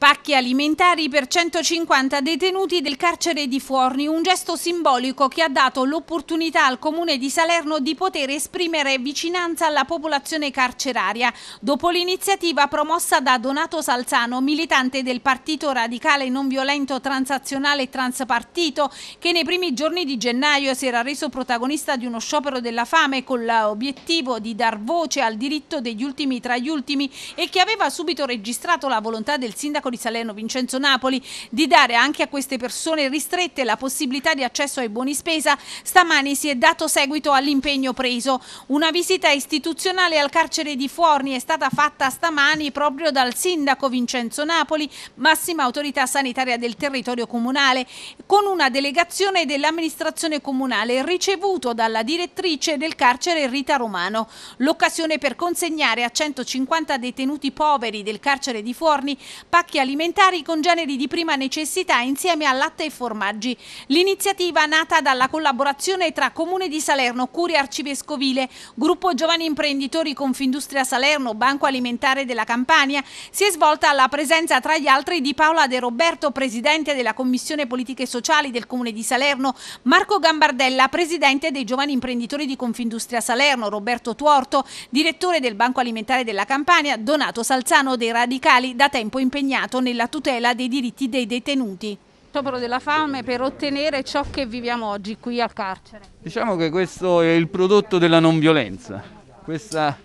back pacchi alimentari per 150 detenuti del carcere di Fuorni, un gesto simbolico che ha dato l'opportunità al comune di Salerno di poter esprimere vicinanza alla popolazione carceraria, dopo l'iniziativa promossa da Donato Salzano, militante del Partito Radicale Non Violento Transazionale Transpartito, che nei primi giorni di gennaio si era reso protagonista di uno sciopero della fame con l'obiettivo di dar voce al diritto degli ultimi tra gli ultimi e che aveva subito registrato la volontà del sindaco di Salerno Salerno Vincenzo Napoli di dare anche a queste persone ristrette la possibilità di accesso ai buoni spesa, stamani si è dato seguito all'impegno preso. Una visita istituzionale al carcere di Forni è stata fatta stamani proprio dal sindaco Vincenzo Napoli, massima autorità sanitaria del territorio comunale, con una delegazione dell'amministrazione comunale ricevuto dalla direttrice del carcere Rita Romano. L'occasione per consegnare a 150 detenuti poveri del carcere di Forni pacchi alimentari alimentari con generi di prima necessità insieme a latte e formaggi. L'iniziativa nata dalla collaborazione tra Comune di Salerno, Curia Arcivescovile, Gruppo Giovani Imprenditori Confindustria Salerno, Banco Alimentare della Campania, si è svolta alla presenza tra gli altri di Paola De Roberto, Presidente della Commissione Politiche Sociali del Comune di Salerno, Marco Gambardella, Presidente dei Giovani Imprenditori di Confindustria Salerno, Roberto Tuorto, Direttore del Banco Alimentare della Campania, Donato Salzano dei Radicali, da tempo impegnato nel nella tutela dei diritti dei detenuti. Sciopero della fame per ottenere ciò che viviamo oggi qui al carcere. Diciamo che questo è il prodotto della non violenza. Questa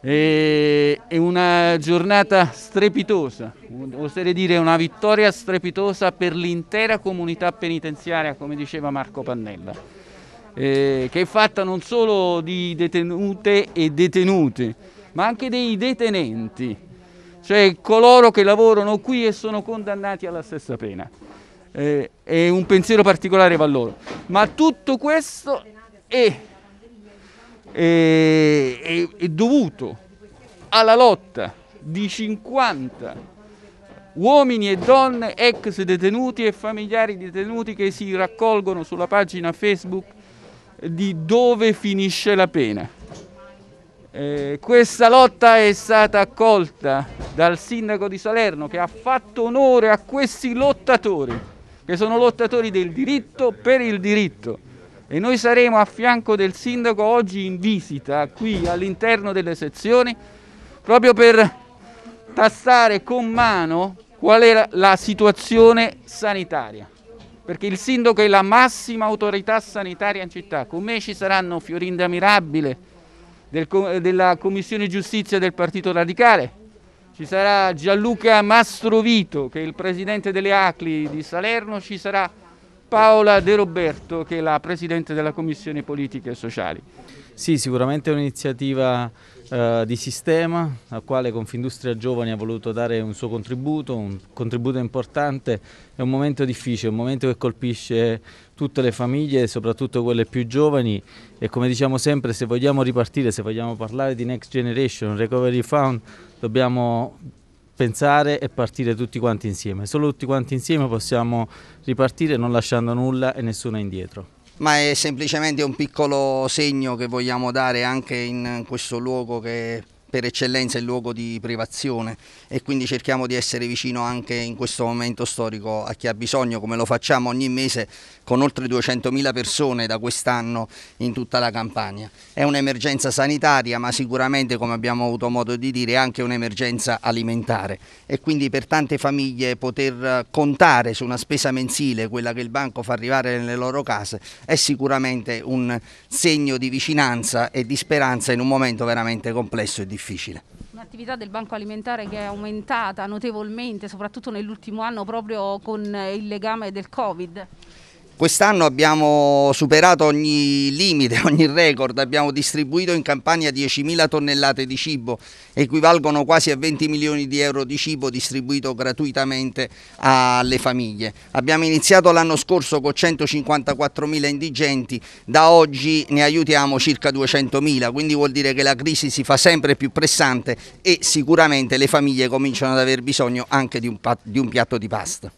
è una giornata strepitosa, oserei dire una vittoria strepitosa per l'intera comunità penitenziaria, come diceva Marco Pannella, eh, che è fatta non solo di detenute e detenuti, ma anche dei detenenti cioè coloro che lavorano qui e sono condannati alla stessa pena. Eh, e un pensiero particolare va loro. Ma tutto questo è, è, è, è dovuto alla lotta di 50 uomini e donne ex detenuti e familiari detenuti che si raccolgono sulla pagina Facebook di dove finisce la pena. Eh, questa lotta è stata accolta dal sindaco di Salerno che ha fatto onore a questi lottatori, che sono lottatori del diritto per il diritto. E noi saremo a fianco del sindaco oggi in visita qui all'interno delle sezioni proprio per tastare con mano qual è la situazione sanitaria. Perché il sindaco è la massima autorità sanitaria in città. Con me ci saranno Fiorinda Mirabile, del, della Commissione Giustizia del Partito Radicale, ci sarà Gianluca Mastrovito che è il presidente delle ACLI di Salerno, ci sarà Paola De Roberto che è la presidente della Commissione Politiche e Sociali. Sì, sicuramente è un'iniziativa eh, di sistema al quale Confindustria Giovani ha voluto dare un suo contributo, un contributo importante. È un momento difficile, un momento che colpisce tutte le famiglie, soprattutto quelle più giovani e come diciamo sempre se vogliamo ripartire, se vogliamo parlare di Next Generation, Recovery Fund, dobbiamo pensare e partire tutti quanti insieme. Solo tutti quanti insieme possiamo ripartire non lasciando nulla e nessuno indietro ma è semplicemente un piccolo segno che vogliamo dare anche in questo luogo che per eccellenza il luogo di privazione e quindi cerchiamo di essere vicino anche in questo momento storico a chi ha bisogno, come lo facciamo ogni mese con oltre 200.000 persone da quest'anno in tutta la Campania. È un'emergenza sanitaria, ma sicuramente, come abbiamo avuto modo di dire, è anche un'emergenza alimentare e quindi per tante famiglie poter contare su una spesa mensile, quella che il banco fa arrivare nelle loro case, è sicuramente un segno di vicinanza e di speranza in un momento veramente complesso e difficile difficile. Un'attività del Banco Alimentare che è aumentata notevolmente, soprattutto nell'ultimo anno, proprio con il legame del Covid. Quest'anno abbiamo superato ogni limite, ogni record, abbiamo distribuito in Campania 10.000 tonnellate di cibo, equivalgono quasi a 20 milioni di euro di cibo distribuito gratuitamente alle famiglie. Abbiamo iniziato l'anno scorso con 154.000 indigenti, da oggi ne aiutiamo circa 200.000, quindi vuol dire che la crisi si fa sempre più pressante e sicuramente le famiglie cominciano ad aver bisogno anche di un, di un piatto di pasta.